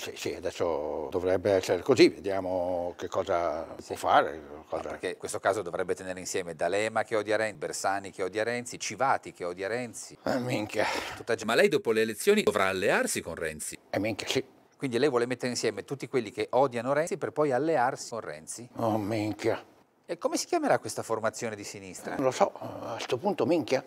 Sì, sì, adesso dovrebbe essere così, vediamo che cosa sì. può fare. Cosa... No, perché in questo caso dovrebbe tenere insieme D'Alema che odia Renzi, Bersani che odia Renzi, Civati che odia Renzi. Eh, minchia. Tutta... Ma lei dopo le elezioni dovrà allearsi con Renzi? Eh, minchia, sì. Quindi lei vuole mettere insieme tutti quelli che odiano Renzi per poi allearsi con Renzi? Oh, minchia. E come si chiamerà questa formazione di sinistra? Non lo so, a questo punto minchia.